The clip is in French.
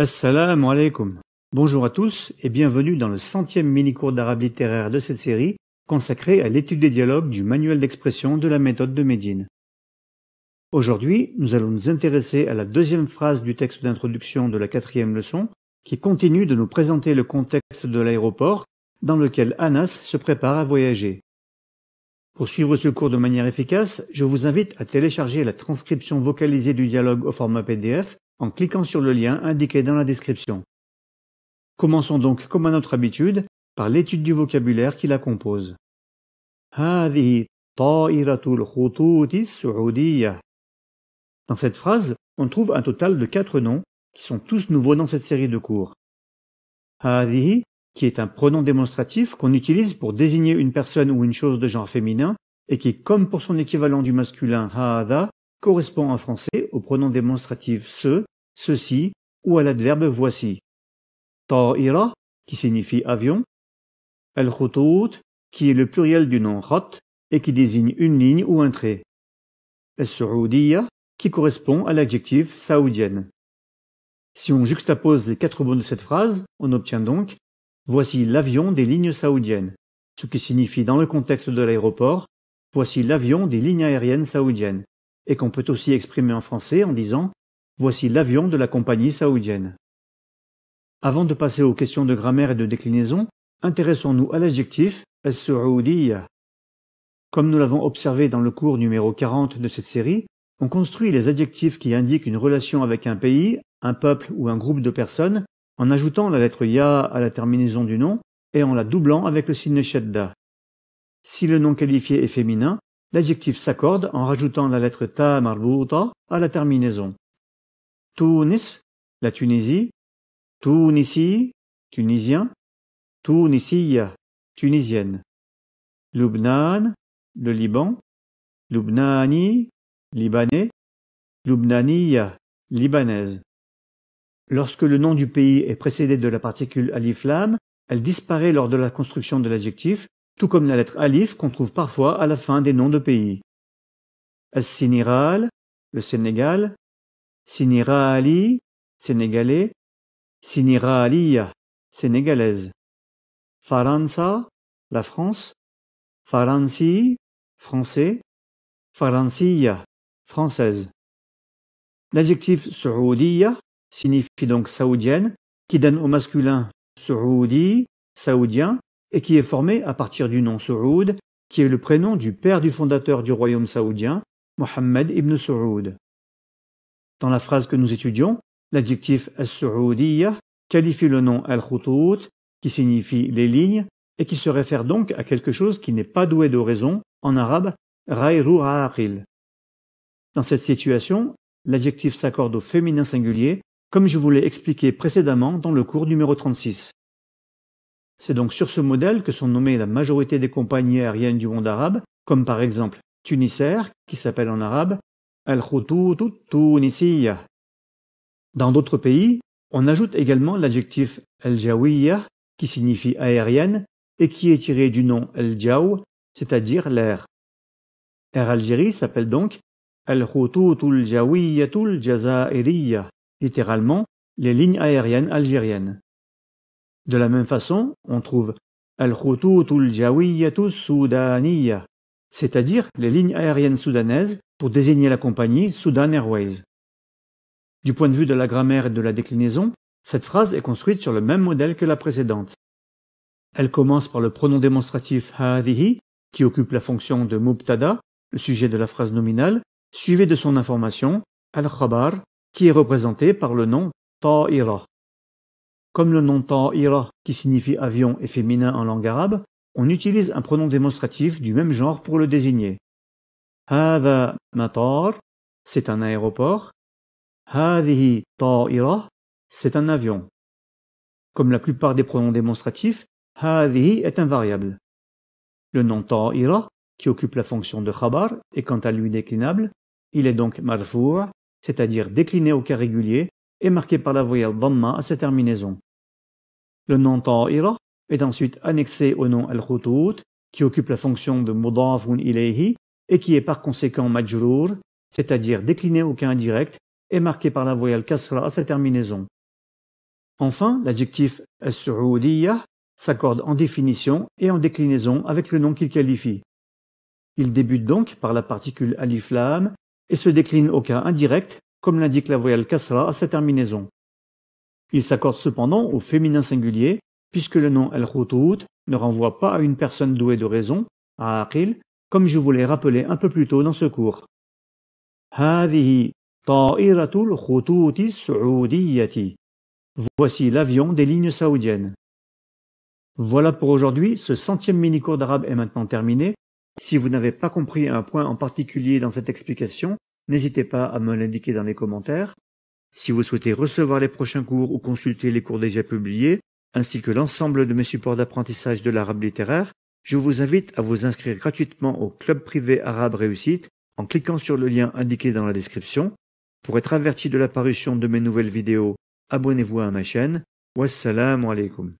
Assalamu alaikum. Bonjour à tous et bienvenue dans le centième mini-cours d'arabe littéraire de cette série consacrée à l'étude des dialogues du manuel d'expression de la méthode de Médine. Aujourd'hui, nous allons nous intéresser à la deuxième phrase du texte d'introduction de la quatrième leçon qui continue de nous présenter le contexte de l'aéroport dans lequel Anas se prépare à voyager. Pour suivre ce cours de manière efficace, je vous invite à télécharger la transcription vocalisée du dialogue au format PDF en cliquant sur le lien indiqué dans la description. Commençons donc, comme à notre habitude, par l'étude du vocabulaire qui la compose. Dans cette phrase, on trouve un total de quatre noms qui sont tous nouveaux dans cette série de cours. هذه qui est un pronom démonstratif qu'on utilise pour désigner une personne ou une chose de genre féminin et qui, comme pour son équivalent du masculin correspond en français au pronom démonstratif ce, ceci ou à l'adverbe voici. Ta'ira, qui signifie avion, al khutut qui est le pluriel du nom khat et qui désigne une ligne ou un trait. El saoudiya qui correspond à l'adjectif saoudienne. Si on juxtapose les quatre mots de cette phrase, on obtient donc Voici l'avion des lignes saoudiennes, ce qui signifie dans le contexte de l'aéroport Voici l'avion des lignes aériennes saoudiennes, et qu'on peut aussi exprimer en français en disant Voici l'avion de la compagnie saoudienne. Avant de passer aux questions de grammaire et de déclinaison, intéressons-nous à l'adjectif as Comme nous l'avons observé dans le cours numéro 40 de cette série, on construit les adjectifs qui indiquent une relation avec un pays, un peuple ou un groupe de personnes en ajoutant la lettre ya à la terminaison du nom et en la doublant avec le signe shadda. Si le nom qualifié est féminin, L'adjectif s'accorde en rajoutant la lettre ta marbouta à la terminaison. Tunis, la Tunisie. Tunisi, tunisien. tunisienne. Lubnan, le Liban. Lubnani, libanais. Lubnaniya, libanaise. Lorsque le nom du pays est précédé de la particule alif elle disparaît lors de la construction de l'adjectif tout comme la lettre Alif qu'on trouve parfois à la fin des noms de pays. as le Sénégal, Sinirali, sénégalais, Siniralia, sénégalaise. Faransa, la France, Faransi, français, Faransiya, française. L'adjectif saoudiya signifie donc saoudienne, qui donne au masculin saoudi, saoudien, et qui est formé à partir du nom Saoud, qui est le prénom du père du fondateur du royaume saoudien, Mohammed ibn Saoud. Dans la phrase que nous étudions, l'adjectif As-Saoudiyah qualifie le nom Al-Khutut, qui signifie les lignes, et qui se réfère donc à quelque chose qui n'est pas doué de raison. en arabe, Rairu Dans cette situation, l'adjectif s'accorde au féminin singulier, comme je vous l'ai expliqué précédemment dans le cours numéro 36. C'est donc sur ce modèle que sont nommées la majorité des compagnies aériennes du monde arabe, comme par exemple Tunisair, qui s'appelle en arabe al tout Tunisiya. Dans d'autres pays, on ajoute également l'adjectif al jawiya qui signifie aérienne, et qui est tiré du nom al-Jaw, c'est-à-dire l'air. Air Algérie s'appelle donc al-Khututul Jawiyatul Jazairiya, littéralement les lignes aériennes algériennes. De la même façon, on trouve Al-Khututul jawiyyatu Soudaniya, c'est-à-dire les lignes aériennes soudanaises pour désigner la compagnie Sudan Airways. Du point de vue de la grammaire et de la déclinaison, cette phrase est construite sur le même modèle que la précédente. Elle commence par le pronom démonstratif hadihi qui occupe la fonction de mubtada, le sujet de la phrase nominale, suivi de son information, al-khabar, qui est représenté par le nom ta'ira. Comme le nom Ta'ira, qui signifie avion, est féminin en langue arabe, on utilise un pronom démonstratif du même genre pour le désigner. Hada matar, c'est un aéroport. Hathihi-ta-ira ta'ira, c'est un avion. Comme la plupart des pronoms démonstratifs, hadihi est invariable. Le nom ta'ira, qui occupe la fonction de khabar, est quant à lui déclinable. Il est donc marfour, c'est-à-dire décliné au cas régulier, est marqué par la voyelle Dhamma à sa terminaison. Le nom Ta'ira est ensuite annexé au nom Al-Khutut, qui occupe la fonction de Mudafun ilayhi et qui est par conséquent Majrur, c'est-à-dire décliné au cas indirect, et marqué par la voyelle Kasra à sa terminaison. Enfin, l'adjectif as s'accorde en définition et en déclinaison avec le nom qu'il qualifie. Il débute donc par la particule alif et se décline au cas indirect comme l'indique la voyelle kasra à sa terminaison. Il s'accorde cependant au féminin singulier, puisque le nom el khutut ne renvoie pas à une personne douée de raison, à Aqil, comme je vous l'ai rappelé un peu plus tôt dans ce cours. Voici l'avion des lignes saoudiennes. Voilà pour aujourd'hui, ce centième mini-cours d'arabe est maintenant terminé. Si vous n'avez pas compris un point en particulier dans cette explication, N'hésitez pas à me l'indiquer dans les commentaires. Si vous souhaitez recevoir les prochains cours ou consulter les cours déjà publiés, ainsi que l'ensemble de mes supports d'apprentissage de l'arabe littéraire, je vous invite à vous inscrire gratuitement au club privé arabe réussite en cliquant sur le lien indiqué dans la description. Pour être averti de l'apparition de mes nouvelles vidéos, abonnez-vous à ma chaîne. Wassalamu alaikum.